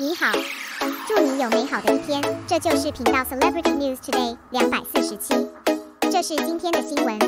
你好，祝你有美好的一天。这就是频道 Celebrity News Today 两百四十七，这是今天的新闻。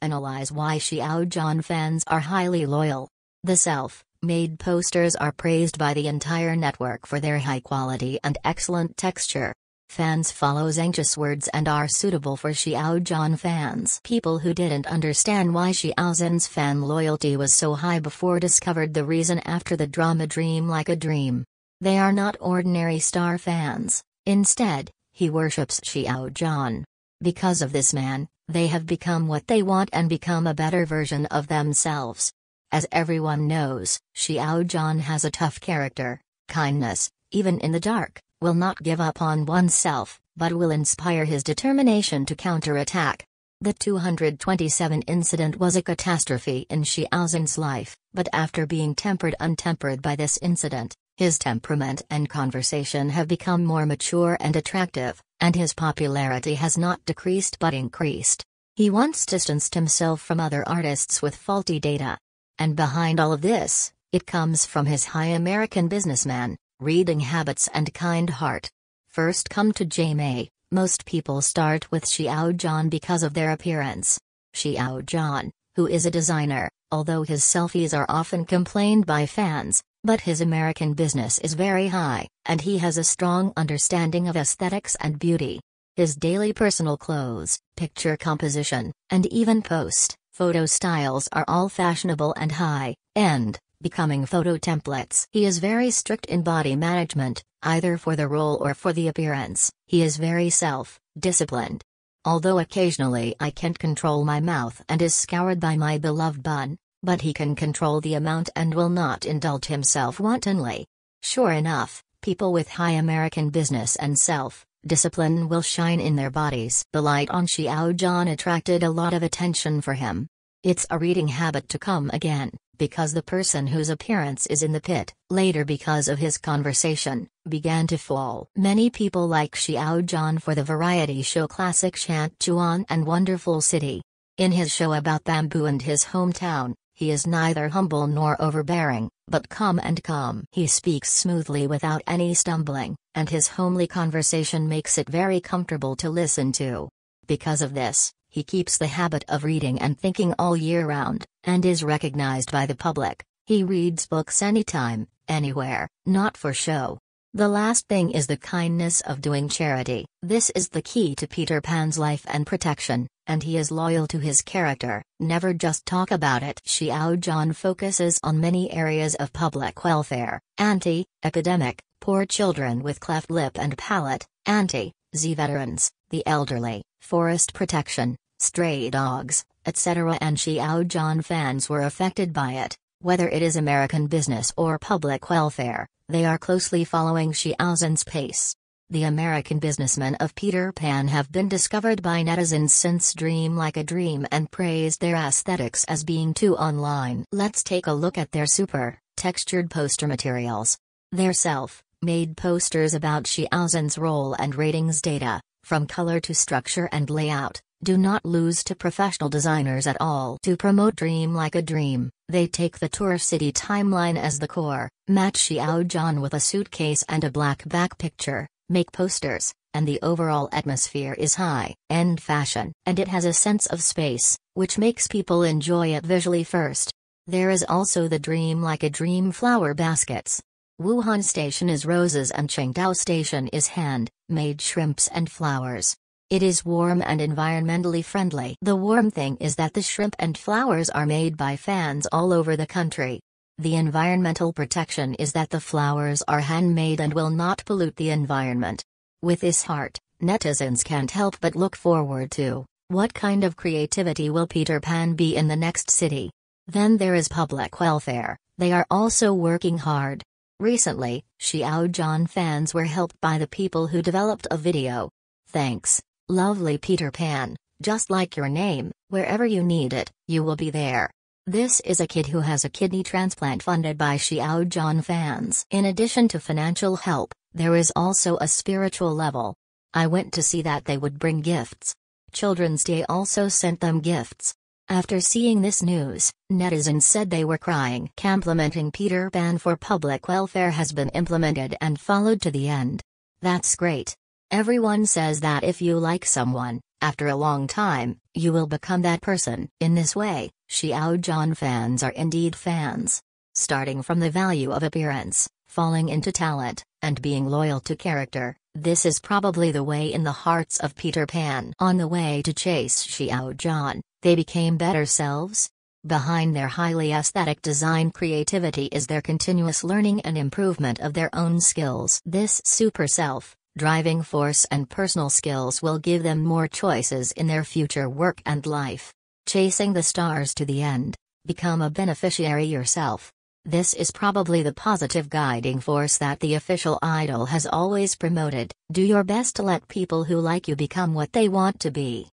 Analyze why Xiao John fans are highly loyal. The self-made posters are praised by the entire network for their high quality and excellent texture. Fans follows anxious words and are suitable for Xiao John fans. People who didn't understand why Xiao Zhen's fan loyalty was so high before discovered the reason after the drama Dream Like a Dream. They are not ordinary star fans, instead, he worships Xiao Zhan. Because of this man, they have become what they want and become a better version of themselves. As everyone knows, Xiao Zhan has a tough character, kindness, even in the dark, will not give up on oneself, but will inspire his determination to counterattack. The 227 incident was a catastrophe in Zhan's life, but after being tempered untempered by this incident, his temperament and conversation have become more mature and attractive, and his popularity has not decreased but increased. He once distanced himself from other artists with faulty data. And behind all of this, it comes from his high American businessman, reading habits and kind heart. First come to J. May, most people start with Xiao John because of their appearance. Xiao John, who is a designer, although his selfies are often complained by fans, but his American business is very high, and he has a strong understanding of aesthetics and beauty. His daily personal clothes, picture composition, and even post photo styles are all fashionable and high end, becoming photo templates. He is very strict in body management, either for the role or for the appearance. He is very self disciplined. Although occasionally I can't control my mouth and is scoured by my beloved bun, but he can control the amount and will not indulge himself wantonly. Sure enough, people with high American business and self discipline will shine in their bodies. The light on Xiao John attracted a lot of attention for him. It's a reading habit to come again, because the person whose appearance is in the pit, later because of his conversation, began to fall. Many people like Xiao John for the variety show classic Shantuan and Wonderful City. In his show about bamboo and his hometown, he is neither humble nor overbearing, but calm and calm. He speaks smoothly without any stumbling, and his homely conversation makes it very comfortable to listen to. Because of this, he keeps the habit of reading and thinking all year round, and is recognized by the public. He reads books anytime, anywhere, not for show. The last thing is the kindness of doing charity. This is the key to Peter Pan's life and protection and he is loyal to his character, never just talk about it. Xiao John focuses on many areas of public welfare, anti, epidemic poor children with cleft lip and palate, anti, Z veterans, the elderly, forest protection, stray dogs, etc. And Xiao John fans were affected by it, whether it is American business or public welfare, they are closely following Xiaozhen's pace the American businessmen of Peter Pan have been discovered by netizens since Dream Like a Dream and praised their aesthetics as being too online. Let's take a look at their super, textured poster materials. Their self, made posters about Xiaozhen's role and ratings data, from color to structure and layout, do not lose to professional designers at all. To promote Dream Like a Dream, they take the tour city timeline as the core, match Xiaozhen with a suitcase and a black back picture, make posters, and the overall atmosphere is high end fashion. And it has a sense of space, which makes people enjoy it visually first. There is also the dream like a dream flower baskets. Wuhan Station is roses and Chengdao Station is hand made shrimps and flowers. It is warm and environmentally friendly. The warm thing is that the shrimp and flowers are made by fans all over the country. The environmental protection is that the flowers are handmade and will not pollute the environment. With this heart, netizens can't help but look forward to what kind of creativity will Peter Pan be in the next city? Then there is public welfare, they are also working hard. Recently, Xiao John fans were helped by the people who developed a video. Thanks, lovely Peter Pan, just like your name, wherever you need it, you will be there. This is a kid who has a kidney transplant funded by Xiao John fans. In addition to financial help, there is also a spiritual level. I went to see that they would bring gifts. Children's Day also sent them gifts. After seeing this news, netizens said they were crying. Complimenting Peter Pan for public welfare has been implemented and followed to the end. That's great. Everyone says that if you like someone, after a long time, you will become that person. In this way, Xiao John fans are indeed fans. Starting from the value of appearance, falling into talent, and being loyal to character, this is probably the way in the hearts of Peter Pan. On the way to chase Xiao John, they became better selves. Behind their highly aesthetic design creativity is their continuous learning and improvement of their own skills. This super self, driving force and personal skills will give them more choices in their future work and life. Chasing the stars to the end, become a beneficiary yourself. This is probably the positive guiding force that the official idol has always promoted. Do your best to let people who like you become what they want to be.